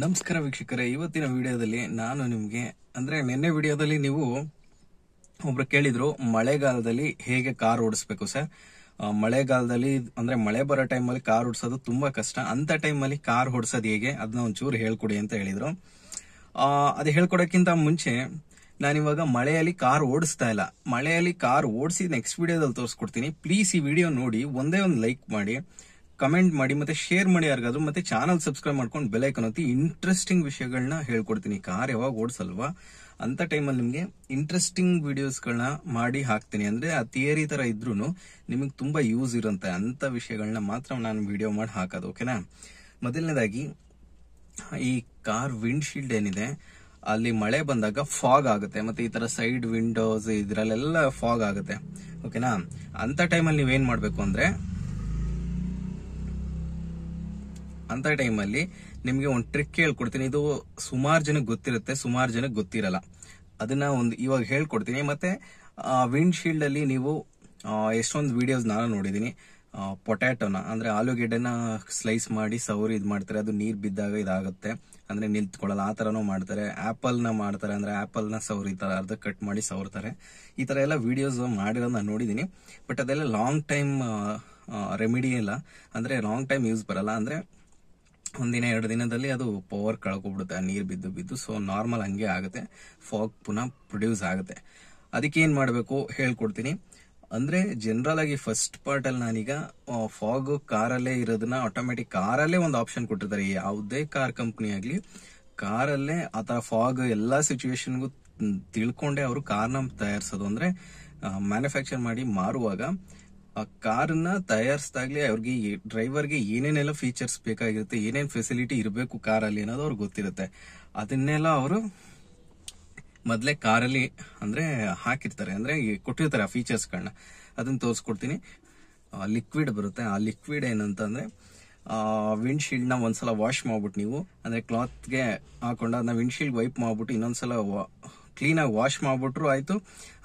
ನಮಸ್ಕಾರ ವೀಕ್ಷಕರೇ ಇವತ್ತಿನ ವಿಡಿಯೋದಲ್ಲಿ ನಾನು ನಿಮಗೆ ಅಂದರೆ ನಿನ್ನೆ ವಿಡಿಯೋದಲ್ಲಿ ನೀವು ಒಬ್ರು ಕೇಳಿದ್ರು ಮಳೆಗಾಲದಲ್ಲಿ ಹೇಗೆ ಕಾರ್ ಓಡಿಸ್ಬೇಕು ಸರ್ ಮಳೆಗಾಲದಲ್ಲಿ ಅಂದರೆ ಮಳೆ ಬರೋ ಟೈಮಲ್ಲಿ ಕಾರ್ ಓಡಿಸೋದು ತುಂಬ ಕಷ್ಟ ಅಂಥ ಟೈಮಲ್ಲಿ ಕಾರ್ ಓಡಿಸೋದು ಹೇಗೆ ಅದನ್ನ ಒಂಚೂರು ಹೇಳ್ಕೊಡಿ ಅಂತ ಹೇಳಿದರು ಅದು ಹೇಳ್ಕೊಡೋಕ್ಕಿಂತ ಮುಂಚೆ ನಾನಿವಾಗ ಮಳೆಯಲ್ಲಿ ಕಾರ್ ಓಡಿಸ್ತಾ ಇಲ್ಲ ಮಳೆಯಲ್ಲಿ ಕಾರ್ ಓಡಿಸಿ ನೆಕ್ಸ್ಟ್ ವಿಡಿಯೋದಲ್ಲಿ ತೋರಿಸ್ಕೊಡ್ತೀನಿ ಪ್ಲೀಸ್ ಈ ವಿಡಿಯೋ ನೋಡಿ ಒಂದೇ ಒಂದು ಲೈಕ್ ಮಾಡಿ ಕಮೆಂಟ್ ಮಾಡಿ ಮತ್ತೆ ಶೇರ್ ಮಾಡಿ ಯಾರಿಗಾದ್ರು ಮತ್ತೆ ಚಾನಲ್ ಸಬ್ಸ್ಕ್ರೈಬ್ ಮಾಡ್ಕೊಂಡು ಐಕನ್ ಒತ್ತಿ ಇಂಟ್ರೆಸ್ಟಿಂಗ್ ವಿಷಯಗಳನ್ನ ಹೇಳ್ಕೊಡ್ತೀನಿ ಕಾರ್ ಯಾವಾಗ ಓಡಿಸಲ್ವಾ ಅಂತ ಟೈಮಲ್ಲಿ ನಿಮಗೆ ಇಂಟ್ರೆಸ್ಟಿಂಗ್ ವಿಡಿಯೋಸ್ಗಳನ್ನ ಮಾಡಿ ಹಾಕ್ತೀನಿ ಅಂದ್ರೆ ಆ ಥಿಯರಿ ತರ ಇದ್ರೂ ನಿಮಗೆ ತುಂಬಾ ಯೂಸ್ ಇರುತ್ತೆ ಅಂತ ವಿಷಯಗಳನ್ನ ಮಾತ್ರ ನಾನು ವಿಡಿಯೋ ಮಾಡಿ ಹಾಕೋದು ಓಕೆನಾ ಮೊದಲನೇದಾಗಿ ಈ ಕಾರ್ ವಿಂಡ್ ಶೀಲ್ಡ್ ಏನಿದೆ ಅಲ್ಲಿ ಮಳೆ ಬಂದಾಗ ಫಾಗ್ ಆಗುತ್ತೆ ಮತ್ತೆ ಈ ತರ ಸೈಡ್ ವಿಂಡೋಸ್ ಇದ್ರಲ್ಲೆಲ್ಲ ಫಾಗ್ ಆಗುತ್ತೆ ಓಕೆನಾ ಅಂತ ಟೈಮಲ್ಲಿ ನೀವೇನ್ ಮಾಡಬೇಕು ಅಂದ್ರೆ ಅಂತ ಟೈಮಲ್ಲಿ ನಿಮಗೆ ಒಂದು ಟ್ರಿಕ್ ಹೇಳ್ಕೊಡ್ತೀನಿ ಇದು ಸುಮಾರು ಜನಕ್ಕೆ ಗೊತ್ತಿರುತ್ತೆ ಸುಮಾರು ಜನಕ್ಕೆ ಗೊತ್ತಿರಲ್ಲ ಅದನ್ನ ಒಂದು ಇವಾಗ ಹೇಳ್ಕೊಡ್ತೀನಿ ಮತ್ತೆ ವಿಂಡ್ ಅಲ್ಲಿ ನೀವು ಎಷ್ಟೊಂದು ವಿಡಿಯೋಸ್ ನಾನು ನೋಡಿದೀನಿ ಪೊಟ್ಯಾಟೋನ ಅಂದ್ರೆ ಆಲೂಗೆಡ್ಡೆನ ಸ್ಲೈಸ್ ಮಾಡಿ ಸೌರಿ ಇದು ಮಾಡ್ತಾರೆ ಅದು ನೀರು ಬಿದ್ದಾಗ ಇದಾಗುತ್ತೆ ಅಂದ್ರೆ ನಿಲ್ತ್ಕೊಳ್ಳಲ್ಲ ಆ ಥರನೂ ಮಾಡ್ತಾರೆ ಆ್ಯಪಲ್ನ ಮಾಡ್ತಾರೆ ಅಂದರೆ ಆ್ಯಪಲ್ನ ಈ ಥರ ಅರ್ಧ ಕಟ್ ಮಾಡಿ ಸವರ್ತಾರೆ ಈ ತರ ಎಲ್ಲ ವೀಡಿಯೋಸ್ ಮಾಡಿರೋದು ನಾನು ನೋಡಿದೀನಿ ಬಟ್ ಅದೆಲ್ಲ ಲಾಂಗ್ ಟೈಮ್ ರೆಮಿಡಿ ಇಲ್ಲ ಅಂದರೆ ಲಾಂಗ್ ಟೈಮ್ ಯೂಸ್ ಬರಲ್ಲ ಅಂದ್ರೆ ಒಂದಿನ ಎರಡು ದಿನದಲ್ಲಿ ಅದು ಪವರ್ ಕಳ್ಕೊಬಿಡುತ್ತೆ ಆ ನೀರು ಬಿದ್ದು ಬಿದ್ದು ಸೊ ನಾರ್ಮಲ್ ಹಂಗೆ ಆಗುತ್ತೆ ಫಾಗ್ ಪುನಃ ಪ್ರೊಡ್ಯೂಸ್ ಆಗುತ್ತೆ ಅದಕ್ಕೆ ಏನು ಮಾಡಬೇಕು ಹೇಳ್ಕೊಡ್ತೀನಿ ಅಂದರೆ ಜನರಲ್ ಆಗಿ ಫಸ್ಟ್ ಪಾರ್ಟಲ್ಲಿ ನಾನೀಗ ಫಾಗು ಕಾರಲ್ಲೇ ಇರೋದನ್ನ ಆಟೋಮೆಟಿಕ್ ಕಾರಲ್ಲೇ ಒಂದು ಆಪ್ಷನ್ ಕೊಟ್ಟಿರ್ತಾರೆ ಯಾವುದೇ ಕಾರ್ ಕಂಪ್ನಿ ಆಗಲಿ ಕಾರಲ್ಲೇ ಆ ಥರ ಫಾಗ್ ಎಲ್ಲ ಸಿಚುವೇಶನ್ಗೂ ತಿಳ್ಕೊಂಡೆ ಅವರು ಕಾರ್ನ ತಯಾರಿಸೋದು ಅಂದರೆ ಮ್ಯಾನುಫ್ಯಾಕ್ಚರ್ ಮಾಡಿ ಮಾರುವಾಗ ಆ ಕಾರನ್ನ ತಯಾರಿಸಿದಾಗಲೇ ಅವ್ರಿಗೆ ಡ್ರೈವರ್ಗೆ ಏನೇನೆಲ್ಲ ಫೀಚರ್ಸ್ ಬೇಕಾಗಿರುತ್ತೆ ಏನೇನು ಫೆಸಿಲಿಟಿ ಇರಬೇಕು ಕಾರಲ್ಲಿ ಅನ್ನೋದು ಅವ್ರಿಗೆ ಗೊತ್ತಿರುತ್ತೆ ಅದನ್ನೆಲ್ಲ ಅವರು ಮೊದಲೇ ಕಾರಲ್ಲಿ ಅಂದರೆ ಹಾಕಿರ್ತಾರೆ ಅಂದರೆ ಕೊಟ್ಟಿರ್ತಾರೆ ಆ ಫೀಚರ್ಸ್ಗಳನ್ನ ಅದನ್ನು ತೋರಿಸ್ಕೊಡ್ತೀನಿ ಲಿಕ್ವಿಡ್ ಬರುತ್ತೆ ಆ ಲಿಕ್ವಿಡ್ ಏನಂತಂದರೆ ನ ಒಂದ್ಸಲ ವಾಶ್ ಮಾಡ್ಬಿಟ್ಟು ನೀವು ಅಂದರೆ ಕ್ಲಾತ್ಗೆ ಹಾಕೊಂಡು ಅದನ್ನ ವಿಂಡ್ಶೀಲ್ಡ್ ವೈಪ್ ಮಾಡ್ಬಿಟ್ಟು ಇನ್ನೊಂದ್ಸಲ ಕ್ಲೀನಾಗಿ ವಾಶ್ ಮಾಡ್ಬಿಟ್ರು ಆಯಿತು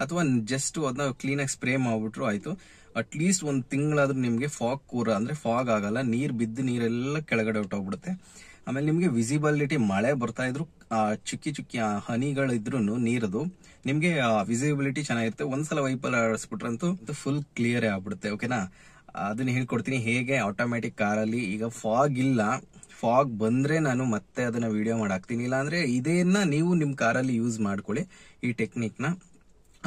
ಅಥವಾ ಜಸ್ಟ್ ಅದನ್ನ ಕ್ಲೀನಾಗಿ ಸ್ಪ್ರೇ ಮಾಡಿಬಿಟ್ರು ಆಯಿತು ಅಟ್ ಲೀಸ್ಟ್ ಒಂದು ತಿಂಗಳಾದ್ರೂ ನಿಮಗೆ ಫಾಗ್ ಕೂರ ಅಂದ್ರೆ ಫಾಗ್ ಆಗಲ್ಲ ನೀರು ಬಿದ್ದು ನೀರೆಲ್ಲ ಕೆಳಗಡೆ ಹೊಟ್ಟೋಗ್ಬಿಡುತ್ತೆ ಆಮೇಲೆ ನಿಮಗೆ ವಿಸಿಬಿಲಿಟಿ ಮಳೆ ಬರ್ತಾ ಇದ್ರು ಚುಕ್ಕಿ ಚುಕ್ಕಿ ಹನಿಗಳಿದ್ರು ನೀರದು ನಿಮಗೆ ವಿಸಿಬಿಲಿಟಿ ಚೆನ್ನಾಗಿರುತ್ತೆ ಒಂದ್ಸಲ ವೈಪಲ್ ಆಡಿಸ್ಬಿಟ್ರಂತೂ ಫುಲ್ ಕ್ಲಿಯರ್ ಆಗ್ಬಿಡುತ್ತೆ ಓಕೆನಾ ಅದನ್ನ ಹೇಳ್ಕೊಡ್ತೀನಿ ಹೇಗೆ ಆಟೋಮ್ಯಾಟಿಕ್ ಕಾರಲ್ಲಿ ಈಗ ಫಾಗ್ ಇಲ್ಲ ಫಾಗ್ ಬಂದ್ರೆ ನಾನು ಮತ್ತೆ ಅದನ್ನ ವಿಡಿಯೋ ಮಾಡಾಕ್ತೀನಿ ಇಲ್ಲಾಂದ್ರೆ ಇದೇನ ನೀವು ನಿಮ್ಮ ಕಾರಲ್ಲಿ ಯೂಸ್ ಮಾಡ್ಕೊಳ್ಳಿ ಈ ಟೆಕ್ನಿಕ್ನ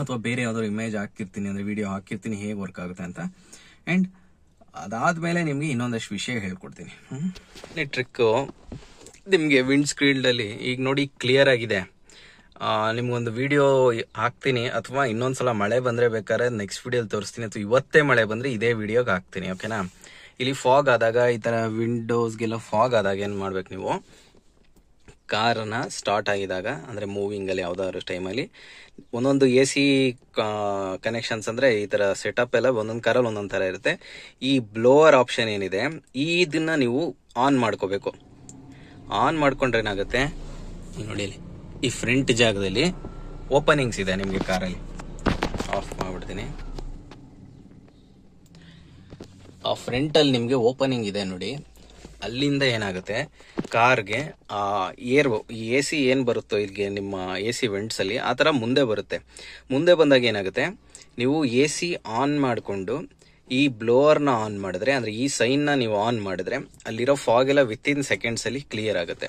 ಅಥವಾ ಬೇರೆ ಯಾವ್ದಾದ್ರು ಇಮೇಜ್ ಹಾಕಿರ್ತೀನಿ ಅಂದ್ರೆ ವಿಡಿಯೋ ಹಾಕಿರ್ತೀನಿ ಹೇಗೆ ವರ್ಕ್ ಆಗುತ್ತೆ ಅಂತ ಅಂಡ್ ಅದಾದ್ಮೇಲೆ ನಿಮಗೆ ಇನ್ನೊಂದಷ್ಟು ವಿಷಯ ಹೇಳ್ಕೊಡ್ತೀನಿ ಹ್ಮ್ ಟ್ರಿಕ್ ನಿಮಗೆ ವಿಂಡ್ ಅಲ್ಲಿ ಈಗ ನೋಡಿ ಕ್ಲಿಯರ್ ಆಗಿದೆ ನಿಮಗೊಂದು ವಿಡಿಯೋ ಹಾಕ್ತೀನಿ ಅಥವಾ ಇನ್ನೊಂದ್ಸಲ ಮಳೆ ಬಂದ್ರೆ ಬೇಕಾದ್ರೆ ನೆಕ್ಸ್ಟ್ ವಿಡಿಯೋಲಿ ತೋರಿಸ್ತೀನಿ ಅಥವಾ ಇವತ್ತೇ ಮಳೆ ಬಂದ್ರೆ ಇದೇ ವಿಡಿಯೋಗೆ ಹಾಕ್ತೀನಿ ಓಕೆನಾ ಇಲ್ಲಿ ಫಾಗ್ ಆದಾಗ ಈ ತರ ವಿಂಡೋಸ್ಗೆಲ್ಲ ಫಾಗ್ ಆದಾಗ ಏನು ಮಾಡ್ಬೇಕು ನೀವು ಕಾರನ್ನ ಸ್ಟಾರ್ಟ್ ಆಗಿದಾಗ ಅಂದ್ರೆ ಅಂದರೆ ಮೂವಿಂಗಲ್ಲಿ ಯಾವ್ದಾದ್ರು ಟೈಮಲ್ಲಿ ಒಂದೊಂದು ಎ ಸಿ ಕನೆಕ್ಷನ್ಸ್ ಅಂದ್ರೆ ಈ ಥರ ಸೆಟಪ್ ಎಲ್ಲ ಒಂದೊಂದು ಕಾರಲ್ಲಿ ಒಂದೊಂದು ತರ ಇರುತ್ತೆ ಈ ಬ್ಲೋವರ್ ಆಪ್ಷನ್ ಏನಿದೆ ಈ ಇದನ್ನ ನೀವು ಆನ್ ಮಾಡ್ಕೋಬೇಕು ಆನ್ ಮಾಡ್ಕೊಂಡ್ರೆ ಏನಾಗುತ್ತೆ ನೋಡಿ ಈ ಫ್ರಂಟ್ ಜಾಗದಲ್ಲಿ ಓಪನಿಂಗ್ಸ್ ಇದೆ ನಿಮಗೆ ಕಾರಲ್ಲಿ ಆಫ್ ಮಾಡಿಬಿಡ್ತೀನಿ ಆ ಫ್ರಂಟ್ ಅಲ್ಲಿ ನಿಮಗೆ ಓಪನಿಂಗ್ ಇದೆ ನೋಡಿ ಅಲ್ಲಿಂದ ಏನಾಗುತ್ತೆ ಕಾರ್ಗೆ ಆ ಏರ್ ಎ ಸಿ ಏನು ಬರುತ್ತೋ ಇಲ್ಲಿಗೆ ನಿಮ್ಮ ಎ ಸಿ ವೆಂಟ್ಸಲ್ಲಿ ಆ ಥರ ಮುಂದೆ ಬರುತ್ತೆ ಮುಂದೆ ಬಂದಾಗ ಏನಾಗುತ್ತೆ ನೀವು ಎ ಸಿ ಆನ್ ಮಾಡಿಕೊಂಡು ಈ ಬ್ಲೋವರ್ನ ಆನ್ ಮಾಡಿದ್ರೆ ಅಂದರೆ ಈ ಸೈನ್ನ ನೀವು ಆನ್ ಮಾಡಿದ್ರೆ ಅಲ್ಲಿರೋ ಫಾಗ್ ಎಲ್ಲ ವಿತಿನ್ ಸೆಕೆಂಡ್ಸಲ್ಲಿ ಕ್ಲಿಯರ್ ಆಗುತ್ತೆ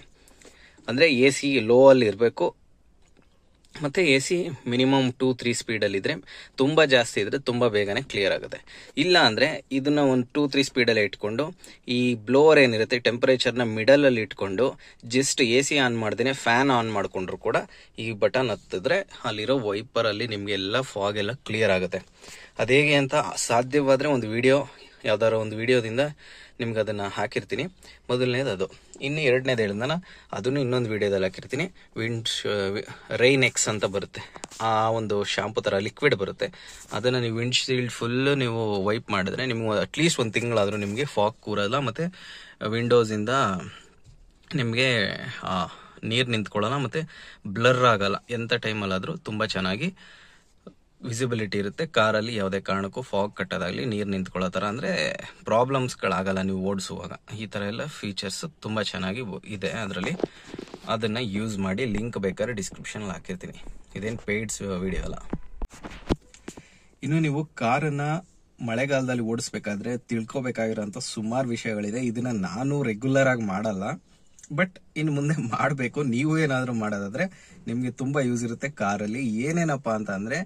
ಅಂದರೆ ಎ ಸಿ ಲೋ ಅಲ್ಲಿ ಇರಬೇಕು ಮತ್ತು A C minimum two three ಸ್ಪೀಡಲ್ಲಿದ್ದರೆ ತುಂಬ ಜಾಸ್ತಿ ಇದ್ರೆ ತುಂಬ ಬೇಗನೆ ಕ್ಲಿಯರ್ ಆಗುತ್ತೆ ಇಲ್ಲ ಅಂದರೆ ಇದನ್ನ ಒಂದು ಟೂ ತ್ರೀ ಸ್ಪೀಡಲ್ಲಿ ಇಟ್ಕೊಂಡು ಈ ಬ್ಲೋವರ್ ಏನಿರುತ್ತೆ ಟೆಂಪರೇಚರ್ನ ಮಿಡಲಲ್ಲಿ ಇಟ್ಕೊಂಡು ಜಸ್ಟ್ ಎ ಸಿ ಆನ್ ಮಾಡ್ದೇನೆ ಫ್ಯಾನ್ ಆನ್ ಮಾಡಿಕೊಂಡ್ರು ಕೂಡ ಈ ಬಟನ್ ಹತ್ತಿದ್ರೆ ಅಲ್ಲಿರೋ ವೈಪರಲ್ಲಿ ನಿಮಗೆಲ್ಲ ಫಾಗ್ ಎಲ್ಲ ಕ್ಲಿಯರ್ ಆಗುತ್ತೆ ಹೇಗೆ ಅಂತ ಸಾಧ್ಯವಾದರೆ ಒಂದು ವಿಡಿಯೋ ಯಾವ್ದಾದ್ರು ಒಂದು ವಿಡಿಯೋದಿಂದ ನಿಮ್ಗೆ ಅದನ್ನು ಹಾಕಿರ್ತೀನಿ ಮೊದಲನೇದು ಅದು ಇನ್ನು ಎರಡನೇದು ಹೇಳಿದ್ನ ಅದನ್ನು ಇನ್ನೊಂದು ವಿಡಿಯೋದಲ್ಲಿ ಹಾಕಿರ್ತೀನಿ ವಿಂಡ್ ರೈನ್ ಎಕ್ಸ್ ಅಂತ ಬರುತ್ತೆ ಆ ಒಂದು ಶಾಂಪು ಥರ ಲಿಕ್ವಿಡ್ ಬರುತ್ತೆ ಅದನ್ನು ನೀವು ವಿಂಡ್ ಶೀಲ್ಡ್ ಫುಲ್ಲು ನೀವು ವೈಪ್ ಮಾಡಿದ್ರೆ ನಿಮಗೆ ಅಟ್ಲೀಸ್ಟ್ ಒಂದು ತಿಂಗಳಾದರೂ ನಿಮಗೆ ಫಾಕ್ ಕೂರಲ್ಲ ಮತ್ತು ವಿಂಡೋಸಿಂದ ನಿಮಗೆ ನೀರು ನಿಂತ್ಕೊಳ್ಳೋಲ್ಲ ಮತ್ತು ಬ್ಲರ್ ಆಗೋಲ್ಲ ಎಂಥ ಟೈಮಲ್ಲಾದರೂ ತುಂಬ ಚೆನ್ನಾಗಿ ವಿಸಿಬಿಲಿಟಿ ಇರುತ್ತೆ ಕಾರಲ್ಲಿ ಯಾವುದೇ ಕಾರಣಕ್ಕೂ ಫಾಗ್ ಕಟ್ಟೋದಾಗಲಿ ನೀರು ನಿಂತ್ಕೊಳ್ಳೋ ಥರ ಅಂದರೆ ಪ್ರಾಬ್ಲಮ್ಸ್ಗಳಾಗಲ್ಲ ನೀವು ಓಡಿಸುವಾಗ ಈ ಥರ ಎಲ್ಲ ಫೀಚರ್ಸ್ ತುಂಬ ಚೆನ್ನಾಗಿ ಇದೆ ಅದರಲ್ಲಿ ಅದನ್ನು ಯೂಸ್ ಮಾಡಿ ಲಿಂಕ್ ಬೇಕಾದ್ರೆ ಡಿಸ್ಕ್ರಿಪ್ಷನಲ್ಲಿ ಹಾಕಿರ್ತೀನಿ ಇದೇನು ಪೇಯ್ಡ್ಸ್ ವಿಡಿಯೋ ಅಲ್ಲ ಇನ್ನು ನೀವು ಕಾರನ್ನು ಮಳೆಗಾಲದಲ್ಲಿ ಓಡಿಸ್ಬೇಕಾದ್ರೆ ತಿಳ್ಕೊಬೇಕಾಗಿರೋಂಥ ಸುಮಾರು ವಿಷಯಗಳಿದೆ ಇದನ್ನು ನಾನು ರೆಗ್ಯುಲರ್ ಆಗಿ ಮಾಡಲ್ಲ ಬಟ್ ಇನ್ನು ಮುಂದೆ ಮಾಡಬೇಕು ನೀವು ಏನಾದರೂ ಮಾಡೋದಾದರೆ ನಿಮಗೆ ತುಂಬ ಯೂಸ್ ಇರುತ್ತೆ ಕಾರಲ್ಲಿ ಏನೇನಪ್ಪ ಅಂತ ಅಂದರೆ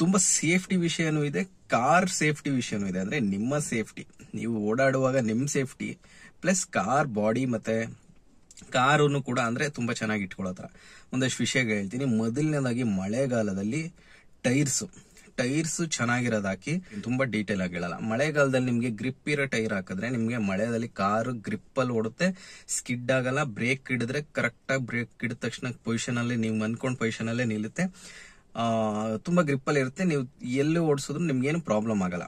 ತುಂಬ ಸೇಫ್ಟಿ ವಿಷಯನೂ ಇದೆ ಕಾರ್ ಸೇಫ್ಟಿ ವಿಷಯನೂ ಇದೆ ಅಂದ್ರೆ ನಿಮ್ಮ ಸೇಫ್ಟಿ ನೀವು ಓಡಾಡುವಾಗ ನಿಮ್ಮ ಸೇಫ್ಟಿ ಪ್ಲಸ್ ಕಾರ್ ಬಾಡಿ ಮತ್ತೆ ಕಾರನ್ನು ಕೂಡ ಅಂದ್ರೆ ತುಂಬಾ ಚೆನ್ನಾಗಿ ಇಟ್ಕೊಳ್ಳೋತರ ಒಂದಷ್ಟು ವಿಷಯ ಹೇಳ್ತೀನಿ ಮೊದಲನೇದಾಗಿ ಮಳೆಗಾಲದಲ್ಲಿ ಟೈರ್ಸ್ ಟೈರ್ಸ್ ಚೆನ್ನಾಗಿರೋದಾಕಿ ತುಂಬಾ ಡೀಟೇಲ್ ಆಗಿ ಹೇಳಲ್ಲ ಮಳೆಗಾಲದಲ್ಲಿ ನಿಮಗೆ ಗ್ರಿಪ್ ಇರೋ ಟೈರ್ ಹಾಕಿದ್ರೆ ನಿಮಗೆ ಮಳೆಯಲ್ಲಿ ಗ್ರಿಪ್ ಅಲ್ಲಿ ಓಡುತ್ತೆ ಸ್ಕಿಡ್ ಆಗಲ್ಲ ಬ್ರೇಕ್ ಹಿಡಿದ್ರೆ ಕರೆಕ್ಟಾಗಿ ಬ್ರೇಕ್ ಹಿಡಿದ ತಕ್ಷಣ ಅಲ್ಲಿ ನೀವು ಪೊಸಿಷನ್ ಅಲ್ಲೇ ನಿಲ್ಲುತ್ತೆ ತುಂಬ ಗ್ರಿಪ್ಪಲ್ಲಿ ಇರುತ್ತೆ ನೀವು ಎಲ್ಲಿ ಓಡಿಸಿದ್ರು ನಿಮ್ಗೇನು ಪ್ರಾಬ್ಲಮ್ ಆಗಲ್ಲ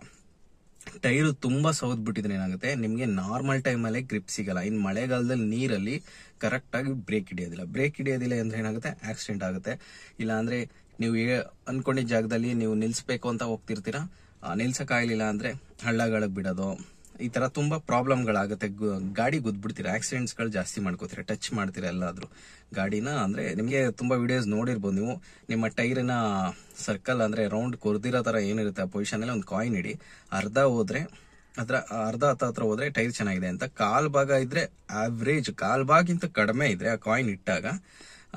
ಟೈರು ತುಂಬ ಬಿಟ್ಟಿದ್ರೆ ಏನಾಗುತ್ತೆ ನಿಮಗೆ ನಾರ್ಮಲ್ ಟೈಮಲ್ಲೇ ಗ್ರಿಪ್ ಸಿಗಲ್ಲ ಇನ್ನು ಮಳೆಗಾಲದಲ್ಲಿ ನೀರಲ್ಲಿ ಕರೆಕ್ಟಾಗಿ ಬ್ರೇಕ್ ಹಿಡಿಯೋದಿಲ್ಲ ಬ್ರೇಕ್ ಹಿಡಿಯೋದಿಲ್ಲ ಅಂದರೆ ಏನಾಗುತ್ತೆ ಆಕ್ಸಿಡೆಂಟ್ ಆಗುತ್ತೆ ಇಲ್ಲಾಂದರೆ ನೀವು ಅಂದ್ಕೊಂಡಿದ್ದ ಜಾಗದಲ್ಲಿ ನೀವು ನಿಲ್ಲಿಸ್ಬೇಕು ಅಂತ ಹೋಗ್ತಿರ್ತೀರಾ ನಿಲ್ಸೋಕ್ಕಾಗಲಿಲ್ಲ ಅಂದರೆ ಹಳ್ಳಗಳಿಗೆ ಬಿಡೋದು ಈ ತರ ತುಂಬಾ ಪ್ರಾಬ್ಲಮ್ಗಳಾಗುತ್ತೆ ಗಾಡಿ ಗುದ್ಬಿಡ್ತೀರಾ ಆಕ್ಸಿಡೆಂಟ್ಸ್ಗಳು ಜಾಸ್ತಿ ಮಾಡ್ಕೋತೀರ ಟಚ್ ಮಾಡ್ತೀರಾ ಎಲ್ಲಾದ್ರೂ ಗಾಡಿನ ಅಂದ್ರೆ ನಿಮಗೆ ತುಂಬಾ ವಿಡಿಯೋಸ್ ನೋಡಿರ್ಬೋದು ನೀವು ನಿಮ್ಮ ಟೈರಿನ ಸರ್ಕಲ್ ಅಂದ್ರೆ ರೌಂಡ್ ಕೊರ್ದಿರೋ ತರ ಏನಿರುತ್ತೆ ಆ ಅಲ್ಲಿ ಒಂದು ಕಾಯಿನ್ ಇಡಿ ಅರ್ಧ ಹೋದ್ರೆ ಅದರ ಅರ್ಧ ಹತ್ತ ಹತ್ರ ಹೋದ್ರೆ ಟೈರ್ ಚೆನ್ನಾಗಿದೆ ಅಂತ ಕಾಲ್ ಭಾಗ ಇದ್ರೆ ಆವ್ರೇಜ್ ಕಾಲ್ ಭಾಗಿಂತ ಕಡಿಮೆ ಇದ್ರೆ ಆ ಕಾಯಿನ್ ಇಟ್ಟಾಗ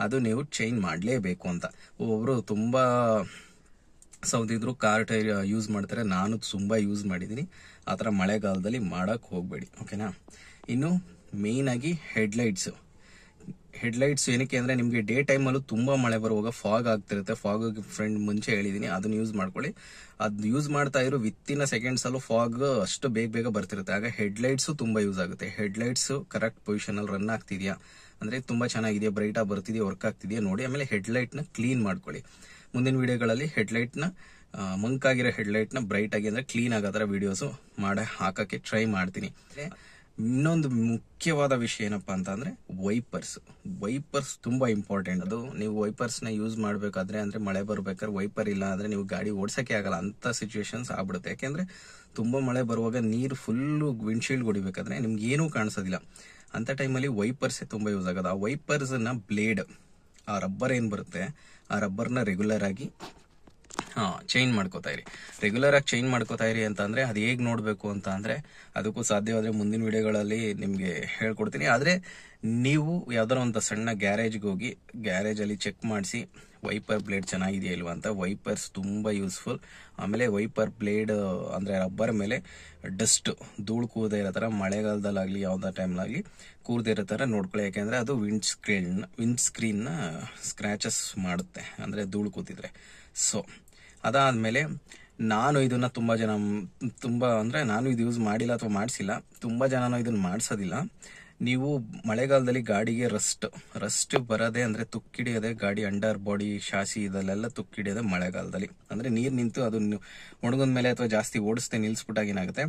ಅದು ನೀವು ಚೇಂಜ್ ಮಾಡಲೇಬೇಕು ಅಂತ ಒಬ್ಬರು ತುಂಬ ಸೌದಿದ್ರು ಕಾರ್ ಟೈರ್ ಯೂಸ್ ಮಾಡ್ತಾರೆ ನಾನು ತುಂಬ ಯೂಸ್ ಮಾಡಿದ್ದೀನಿ ಆ ಥರ ಮಳೆಗಾಲದಲ್ಲಿ ಮಾಡೋಕ್ಕೆ ಹೋಗಬೇಡಿ ಓಕೆನಾ ಇನ್ನು ಮೇಯ್ನಾಗಿ ಹೆಡ್ಲೈಟ್ಸು ಹೆಡ್ಲೈಟ್ಸ್ ಏನಕ್ಕೆ ಅಂದರೆ ನಿಮಗೆ ಡೇ ಟೈಮಲ್ಲೂ ತುಂಬ ಮಳೆ ಬರುವಾಗ ಫಾಗ್ ಆಗ್ತಿರುತ್ತೆ ಫಾಗ್ ಫ್ರೆಂಡ್ ಮುಂಚೆ ಹೇಳಿದ್ದೀನಿ ಅದನ್ನ ಯೂಸ್ ಮಾಡ್ಕೊಳ್ಳಿ ಅದು ಯೂಸ್ ಮಾಡ್ತಾ ಇರೋ ವಿತ್ತಿನ ಸೆಕೆಂಡ್ಸಲ್ಲೂ ಫಾಗ್ ಅಷ್ಟು ಬೇಗ ಬೇಗ ಬರ್ತಿರುತ್ತೆ ಆಗ ಹೆಡ್ಲೈಟ್ಸು ತುಂಬ ಯೂಸ್ ಆಗುತ್ತೆ ಹೆಡ್ಲೈಟ್ಸು ಕರೆಕ್ಟ್ ಪೊಸಿಷನಲ್ಲಿ ರನ್ ಆಗ್ತಿದೆಯಾ ಅಂದರೆ ತುಂಬ ಚೆನ್ನಾಗಿದೆಯಾ ಬ್ರೈಟಾಗಿ ಬರ್ತಿದೆಯಾ ವರ್ಕ್ ಆಗ್ತಿದೆಯಾ ನೋಡಿ ಆಮೇಲೆ ನ ಕ್ಲೀನ್ ಮಾಡ್ಕೊಳ್ಳಿ ಮುಂದಿನ ವಿಡಿಯೋಗಳಲ್ಲಿ ಹೆಡ್ಲೈಟ್ನ ಮಂಕ್ ಮಂಕಾಗಿರೋ ಬ್ರೈಟ್ ಆಗಿ ಅಂದ್ರೆ ಕ್ಲೀನ್ ಆಗೋ ಥರ ವಿಡಿಯೋಸ್ ಮಾಡ ಹಾಕಕ್ಕೆ ಟ್ರೈ ಮಾಡ್ತೀನಿ ಇನ್ನೊಂದು ಮುಖ್ಯವಾದ ವಿಷಯ ಏನಪ್ಪ ಅಂತ ಅಂದ್ರೆ ವೈಪರ್ಸ್ ವೈಪರ್ಸ್ ತುಂಬಾ ಇಂಪಾರ್ಟೆಂಟ್ ಅದು ನೀವು ವೈಪರ್ಸ್ ನ ಯೂಸ್ ಮಾಡಬೇಕಾದ್ರೆ ಅಂದ್ರೆ ಮಳೆ ಬರ್ಬೇಕಾದ್ರೆ ವೈಪರ್ ಇಲ್ಲ ಅಂದ್ರೆ ನೀವು ಗಾಡಿ ಓಡಿಸೋಕ್ಕೆ ಆಗಲ್ಲ ಅಂತ ಸಿಚುವೇಶನ್ಸ್ ಆಗ್ಬಿಡುತ್ತೆ ಯಾಕೆಂದ್ರೆ ತುಂಬಾ ಮಳೆ ಬರುವಾಗ ನೀರು ಫುಲ್ಲು ವಿಂಡ್ಶೀಲ್ಡ್ ಹೊಡಿಬೇಕಾದ್ರೆ ನಿಮ್ಗೆ ಏನೂ ಕಾಣಿಸೋದಿಲ್ಲ ಅಂತ ಟೈಮಲ್ಲಿ ವೈಪರ್ಸ್ ತುಂಬ ಯೂಸ್ ಆಗೋದು ಆ ನ ಬ್ಲೇಡ್ ಆ ರಬ್ಬರ್ ಏನು ಬರುತ್ತೆ ಆ ರಬ್ಬರ್ನ ರೆಗ್ಯುಲರ್ ಆಗಿ ಚೇಂಜ್ ಮಾಡ್ಕೋತಾ ಇರಿ ರೆಗ್ಯುಲರ್ ಆಗಿ ಚೇಂಜ್ ಮಾಡ್ಕೋತಾ ಇರಿ ಅಂತಂದರೆ ಅದು ಹೇಗೆ ನೋಡಬೇಕು ಅಂತ ಅಂದರೆ ಅದಕ್ಕೂ ಸಾಧ್ಯವಾದರೆ ಮುಂದಿನ ವಿಡಿಯೋಗಳಲ್ಲಿ ನಿಮಗೆ ಹೇಳ್ಕೊಡ್ತೀನಿ ಆದರೆ ನೀವು ಯಾವ್ದಾರ ಒಂದು ಸಣ್ಣ ಗ್ಯಾರೇಜ್ಗೆ ಹೋಗಿ ಗ್ಯಾರೇಜಲ್ಲಿ ಚೆಕ್ ಮಾಡಿಸಿ ವೈಪರ್ ಬ್ಲೇಡ್ ಚೆನ್ನಾಗಿದೆಯಾ ಇಲ್ವಾ ಅಂತ ವೈಪರ್ಸ್ ತುಂಬ ಯೂಸ್ಫುಲ್ ಆಮೇಲೆ ವೈಪರ್ ಬ್ಲೇಡ್ ಅಂದರೆ ರಬ್ಬರ್ ಮೇಲೆ ಡಸ್ಟ್ ಧೂಳು ಕೂದೇ ಇರೋ ಥರ ಮಳೆಗಾಲದಲ್ಲಾಗಲಿ ಯಾವುದೇ ಟೈಮ್ಲಾಗಲಿ ಕೂರ್ದೇ ಇರೋ ಥರ ನೋಡ್ಕೊಳ್ಳಿ ಯಾಕೆಂದರೆ ಅದು ವಿಂಡ್ ಸ್ಕ್ರೀನ್ ವಿಂಡ್ ಸ್ಕ್ರೀನ್ನ ಸ್ಕ್ರಾಚಸ್ ಮಾಡುತ್ತೆ ಅಂದರೆ ಧೂಳು ಕೂತಿದ್ರೆ ಸೊ ಅದಾದಮೇಲೆ ನಾನು ಇದನ್ನ ತುಂಬ ಜನ ತುಂಬ ಅಂದ್ರೆ ನಾನು ಇದು ಯೂಸ್ ಮಾಡಿಲ್ಲ ಅಥವಾ ಮಾಡಿಸಿಲ್ಲ ತುಂಬ ಜನನೂ ಇದನ್ನ ಮಾಡಿಸೋದಿಲ್ಲ ನೀವು ಮಳೆಗಾಲದಲ್ಲಿ ಗಾಡಿಗೆ ರಸ್ಟ್ ರಸ್ಟ್ ಬರದೆ ಅಂದ್ರೆ ತುಕ್ಕಿಡಿಯದೆ ಗಾಡಿ ಅಂಡರ್ ಬಾಡಿ ಶಾಸಿ ಇದಲ್ಲೆಲ್ಲ ತುಕ್ಕಿಡಿಯದೆ ಮಳೆಗಾಲದಲ್ಲಿ ಅಂದ್ರೆ ನೀರು ನಿಂತು ಅದು ಒಣಗಿದ ಮೇಲೆ ಅಥವಾ ಜಾಸ್ತಿ ಓಡಿಸ್ದೆ ನಿಲ್ಲಿಸ್ಬಿಟ್ಟಾಗ ಏನಾಗುತ್ತೆ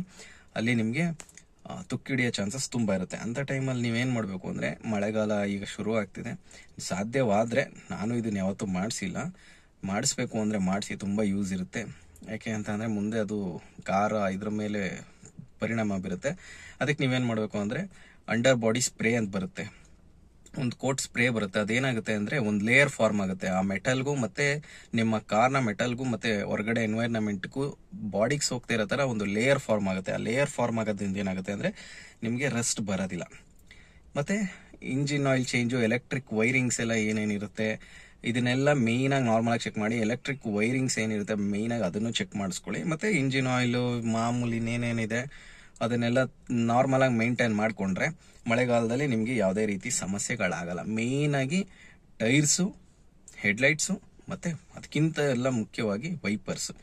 ಅಲ್ಲಿ ನಿಮಗೆ ತುಕ್ಕಿಡಿಯೋ ಚಾನ್ಸಸ್ ತುಂಬಾ ಇರುತ್ತೆ ಅಂಥ ಟೈಮಲ್ಲಿ ನೀವೇನ್ ಮಾಡಬೇಕು ಅಂದ್ರೆ ಮಳೆಗಾಲ ಈಗ ಶುರು ಆಗ್ತಿದೆ ಸಾಧ್ಯವಾದ್ರೆ ನಾನು ಇದನ್ನ ಯಾವತ್ತೂ ಮಾಡಿಸಿಲ್ಲ ಮಾಡಿಸ್ಬೇಕು ಅಂದರೆ ಮಾಡಿಸಿ ತುಂಬ ಯೂಸ್ ಇರುತ್ತೆ ಯಾಕೆ ಅಂತ ಅಂದರೆ ಮುಂದೆ ಅದು ಕಾರ ಇದ್ರ ಮೇಲೆ ಪರಿಣಾಮ ಬೀರುತ್ತೆ ಅದಕ್ಕೆ ನೀವೇನು ಮಾಡಬೇಕು ಅಂದರೆ ಅಂಡರ್ ಬಾಡಿ ಸ್ಪ್ರೇ ಅಂತ ಬರುತ್ತೆ ಒಂದು ಕೋಟ್ ಸ್ಪ್ರೇ ಬರುತ್ತೆ ಅದೇನಾಗುತ್ತೆ ಅಂದರೆ ಒಂದು ಲೇಯರ್ ಫಾರ್ಮ್ ಆಗುತ್ತೆ ಆ ಮೆಟಲ್ಗೂ ಮತ್ತೆ ನಿಮ್ಮ ಕಾರ್ನ ಮೆಟಲ್ಗೂ ಮತ್ತೆ ಹೊರಗಡೆ ಎನ್ವೈರ್ನಮೆಂಟ್ಗೂ ಬಾಡಿಗೆ ಸೋಗ್ತಿರೋ ಇರೋ ಥರ ಒಂದು ಲೇಯರ್ ಫಾರ್ಮ್ ಆಗುತ್ತೆ ಆ ಲೇಯರ್ ಫಾರ್ಮ್ ಆಗೋದ್ರಿಂದ ಏನಾಗುತ್ತೆ ಅಂದರೆ ನಿಮಗೆ ರೆಸ್ಟ್ ಬರೋದಿಲ್ಲ ಮತ್ತು engine oil change electric wirings ಎಲ್ಲ ಏನೇನಿರುತ್ತೆ ಇದನ್ನೆಲ್ಲ ಮೇಯ್ನಾಗಿ ಆಗಿ ಚೆಕ್ ಮಾಡಿ ಎಲೆಕ್ಟ್ರಿಕ್ ವೈರಿಂಗ್ಸ್ ಏನಿರುತ್ತೆ ಆಗಿ ಅದನ್ನು ಚೆಕ್ ಮಾಡಿಸ್ಕೊಳ್ಳಿ ಮತ್ತು ಇಂಜಿನ್ ಆಯಿಲು ಮಾಮೂಲಿ ಇನ್ನೇನೇನಿದೆ ಅದನ್ನೆಲ್ಲ ಆಗಿ ಮೇಂಟೈನ್ ಮಾಡಿಕೊಂಡ್ರೆ ಮಳೆಗಾಲದಲ್ಲಿ ನಿಮಗೆ ಯಾವುದೇ ರೀತಿ ಸಮಸ್ಯೆಗಳಾಗಲ್ಲ ಮೇಯ್ನಾಗಿ ಟೈರ್ಸು ಹೆಡ್ಲೈಟ್ಸು ಮತ್ತು ಅದಕ್ಕಿಂತ ಎಲ್ಲ ಮುಖ್ಯವಾಗಿ ವೈಪರ್ಸು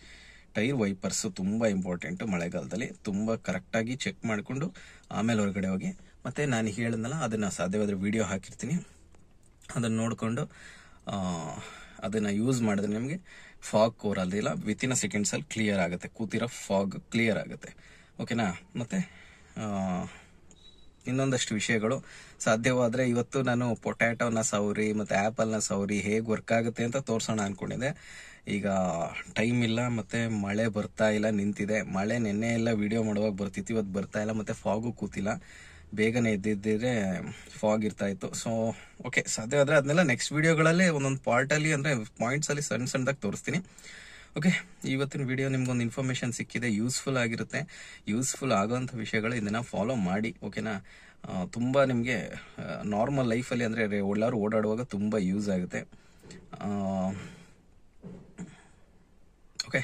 ಟೈರ್ ವೈಪರ್ಸು ತುಂಬ ಇಂಪಾರ್ಟೆಂಟು ಮಳೆಗಾಲದಲ್ಲಿ ತುಂಬ ಕರೆಕ್ಟಾಗಿ ಚೆಕ್ ಮಾಡಿಕೊಂಡು ಆಮೇಲೆ ಹೊರಗಡೆ ಹೋಗಿ ಮತ್ತೆ ನಾನು ಹೇಳಿದ್ನಲ್ಲ ಅದನ್ನು ಸಾಧ್ಯವಾದರೆ ವಿಡಿಯೋ ಹಾಕಿರ್ತೀನಿ ಅದನ್ನು ನೋಡಿಕೊಂಡು ಅದನ್ನ ಯೂಸ್ ಮಾಡಿದ್ರೆ ನಿಮಗೆ ಫಾಗ್ ಕೋರ್ ವಿತ್ ಇನ್ ಅ ಅಲ್ಲಿ ಕ್ಲಿಯರ್ ಆಗುತ್ತೆ ಕೂತಿರೋ ಫಾಗ್ ಕ್ಲಿಯರ್ ಆಗುತ್ತೆ ಓಕೆನಾ ಮತ್ತೆ ಇನ್ನೊಂದಷ್ಟು ವಿಷಯಗಳು ಸಾಧ್ಯವಾದ್ರೆ ಇವತ್ತು ನಾನು ಪೊಟ್ಯಾಟೋನ ಸೌರಿ ಮತ್ತು ಆ್ಯಪಲ್ನ ಸೌರಿ ಹೇಗ್ ವರ್ಕ್ ಆಗುತ್ತೆ ಅಂತ ತೋರಿಸೋಣ ಅಂದ್ಕೊಂಡಿದ್ದೆ ಈಗ ಟೈಮ್ ಇಲ್ಲ ಮತ್ತೆ ಮಳೆ ಬರ್ತಾ ಇಲ್ಲ ನಿಂತಿದೆ ಮಳೆ ನಿನ್ನೆ ಎಲ್ಲ ವಿಡಿಯೋ ಮಾಡುವಾಗ ಬರ್ತಿತ್ತು ಇವತ್ತು ಬರ್ತಾ ಇಲ್ಲ ಮತ್ತೆ ಫಾಗು ಕೂತಿಲ್ಲ ಬೇಗನೆ ಇದ್ದಿದ್ದರೆ ಫಾಗ್ ಇರ್ತಾ ಇತ್ತು ಸೊ ಓಕೆ ಸಾಧ್ಯ ಆದರೆ ಅದನ್ನೆಲ್ಲ ನೆಕ್ಸ್ಟ್ ವೀಡಿಯೋಗಳಲ್ಲಿ ಒಂದೊಂದು ಪಾರ್ಟಲ್ಲಿ ಅಂದರೆ ಪಾಯಿಂಟ್ಸಲ್ಲಿ ಸಣ್ಣ ಸಣ್ಣದಾಗಿ ತೋರಿಸ್ತೀನಿ ಓಕೆ ಇವತ್ತಿನ ವಿಡಿಯೋ ನಿಮ್ಗೊಂದು ಇನ್ಫಾರ್ಮೇಷನ್ ಸಿಕ್ಕಿದೆ ಯೂಸ್ಫುಲ್ ಆಗಿರುತ್ತೆ ಯೂಸ್ಫುಲ್ ಆಗೋಂಥ ವಿಷಯಗಳು ಇದನ್ನು ಫಾಲೋ ಮಾಡಿ ಓಕೆನಾ ತುಂಬ ನಿಮಗೆ ನಾರ್ಮಲ್ ಲೈಫಲ್ಲಿ ಅಂದರೆ ಎಲ್ಲರೂ ಓಡಾಡುವಾಗ ತುಂಬ ಯೂಸ್ ಆಗುತ್ತೆ ಓಕೆ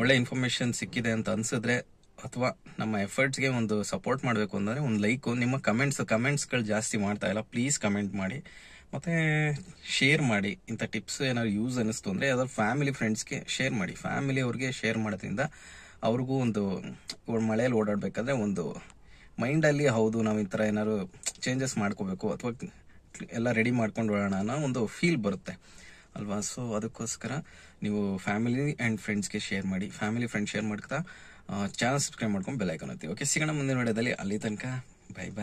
ಒಳ್ಳೆ ಇನ್ಫಾರ್ಮೇಷನ್ ಸಿಕ್ಕಿದೆ ಅಂತ ಅನ್ಸಿದ್ರೆ ಅಥವಾ ನಮ್ಮ ಎಫರ್ಟ್ಸ್ಗೆ ಒಂದು ಸಪೋರ್ಟ್ ಮಾಡಬೇಕು ಅಂದರೆ ಒಂದು ಲೈಕು ನಿಮ್ಮ ಕಮೆಂಟ್ಸ್ ಕಮೆಂಟ್ಸ್ಗಳು ಜಾಸ್ತಿ ಮಾಡ್ತಾ ಇಲ್ಲ ಪ್ಲೀಸ್ ಕಮೆಂಟ್ ಮಾಡಿ ಮತ್ತು ಶೇರ್ ಮಾಡಿ ಇಂಥ ಟಿಪ್ಸ್ ಏನಾದ್ರು ಯೂಸ್ ಅನ್ನಿಸ್ತು ಅಂದರೆ ಅದರ ಫ್ಯಾಮಿಲಿ ಫ್ರೆಂಡ್ಸ್ಗೆ ಶೇರ್ ಮಾಡಿ ಫ್ಯಾಮಿಲಿ ಅವ್ರಿಗೆ ಶೇರ್ ಮಾಡೋದ್ರಿಂದ ಅವ್ರಿಗೂ ಒಂದು ಮಳೆಯಲ್ಲಿ ಓಡಾಡಬೇಕಾದ್ರೆ ಒಂದು ಮೈಂಡಲ್ಲಿ ಹೌದು ನಾವು ಈ ಥರ ಏನಾದ್ರು ಚೇಂಜಸ್ ಮಾಡ್ಕೋಬೇಕು ಅಥವಾ ಎಲ್ಲ ರೆಡಿ ಮಾಡ್ಕೊಂಡು ಹೋಗೋಣ ಅನ್ನೋ ಒಂದು ಫೀಲ್ ಬರುತ್ತೆ ಅಲ್ವಾ ಸೊ ಅದಕ್ಕೋಸ್ಕರ ನೀವು ಫ್ಯಾಮಿಲಿ ಆ್ಯಂಡ್ ಫ್ರೆಂಡ್ಸ್ಗೆ ಶೇರ್ ಮಾಡಿ ಫ್ಯಾಮಿಲಿ ಫ್ರೆಂಡ್ ಶೇರ್ ಮಾಡ್ತಾ ಚಾನಲ್ ಸಬ್ಸ್ಕ್ರೈಬ್ ಮಾಡ್ಕೊಂಡು ಬೆಲ್ ಐಕಾನ್ ಓಕೆ ಸಿಗೋಣ ಮುಂದಿನ ವಿಡಿಯೋದಲ್ಲಿ ಅಲ್ಲಿ ತನಕ ಬೈ ಬಾಯ್